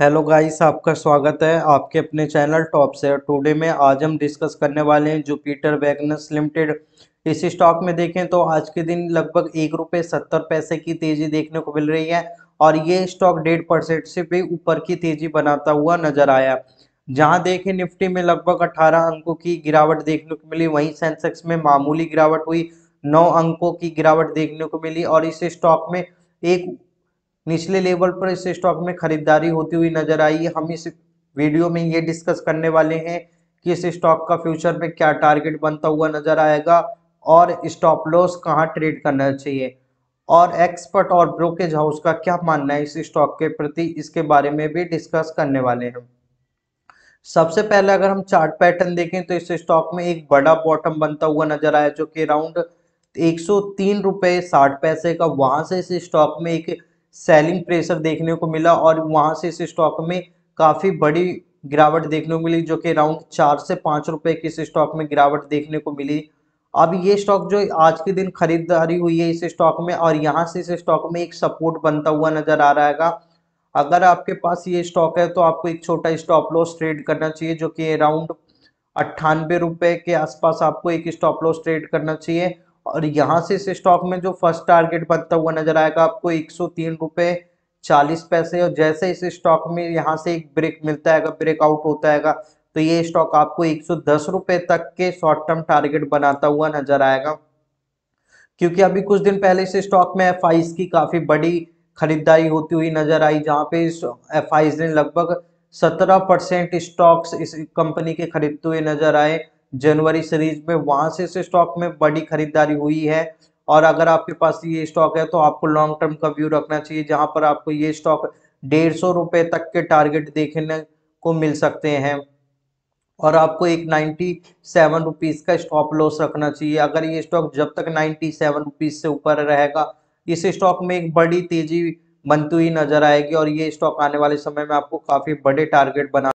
hello guys आपका स्वागत है आपके अपने चैनल टॉप से टुडे में आज हम डिस्कस करने वाले हैं जुपिटर वैगनस लिमिटेड इस स्टॉक में देखें तो आज के दिन लगभग एक रुपये सत्तर पैसे की तेजी देखने को मिल रही है और ये स्टॉक डेढ़ परसेंट से भी ऊपर की तेजी बनाता हुआ नजर आया जहां देखें निफ्टी में लगभग अठारह अंकों की गिरावट देखने को मिली वहीं सेंसेक्स में मामूली गिरावट हुई नौ अंकों की गिरावट देखने को मिली और इस स्टॉक में एक निचले लेवल पर इस स्टॉक में खरीदारी होती हुई नजर आई हम इस वीडियो में ये डिस्कस करने वाले हैं कि इस स्टॉक का फ्यूचर में क्या टारगेट बनता हुआ नजर आएगा और स्टॉप लॉस कहाँ ट्रेड करना चाहिए और एक्सपर्ट और ब्रोकेज हाउस का क्या मानना है इस स्टॉक के प्रति इसके बारे में भी डिस्कस करने वाले हैं सबसे पहले अगर हम चार्ट पैटर्न देखें तो इस स्टॉक में एक बड़ा बॉटम बनता हुआ नजर आया जो कि अराउंड एक सौ तीन रुपये साठ पैसे का वहां से इस स्टॉक में एक सेलिंग प्रेशर देखने को मिला और वहां से इस स्टॉक में काफ़ी बड़ी गिरावट देखने को मिली जो कि अराउंड चार से पांच रुपए की इस स्टॉक में गिरावट देखने को मिली अब ये स्टॉक जो आज के दिन खरीदारी हुई है इस स्टॉक में और यहाँ से इस स्टॉक में एक सपोर्ट बनता हुआ नजर आ रहा है अगर आपके पास ये स्टॉक है तो आपको एक छोटा स्टॉप लॉस ट्रेड करना चाहिए जो कि अराउंड अट्ठानबे रुपए के आसपास आपको एक स्टॉप लॉस ट्रेड करना चाहिए और यहाँ से इस स्टॉक में जो फर्स्ट टारगेट बनता हुआ नजर आएगा आपको एक सौ तीन रुपए चालीस पैसे और जैसे इस स्टॉक में यहाँ से एक ब्रेक मिलता है ब्रेकआउट होता है तो ये स्टॉक आपको एक सौ दस रुपए तक के शॉर्ट टर्म टारगेट बनाता हुआ नजर आएगा क्योंकि अभी कुछ दिन पहले इस स्टॉक में एफ की काफ़ी बड़ी खरीदारी होती हुई नजर आई जहाँ पे एफ ने लगभग सत्रह परसेंट स्टॉक्स इस कंपनी के खरीदते हुए नजर आए जनवरी सीरीज में वहां से इस स्टॉक में बड़ी खरीदारी हुई है और अगर आपके पास ये स्टॉक है तो आपको लॉन्ग टर्म का व्यू रखना चाहिए जहां पर आपको ये स्टॉक डेढ़ सौ रुपए तक के टारगेट देखने को मिल सकते हैं और आपको एक नाइन्टी सेवन रुपीज़ का स्टॉप लॉस रखना चाहिए अगर ये स्टॉक जब तक नाइन्टी सेवन रुपीज़ से ऊपर रहेगा इस स्टॉक में एक बड़ी तेज़ी बनती हुई नजर आएगी और ये स्टॉक आने वाले समय में आपको काफ़ी बड़े टारगेट बना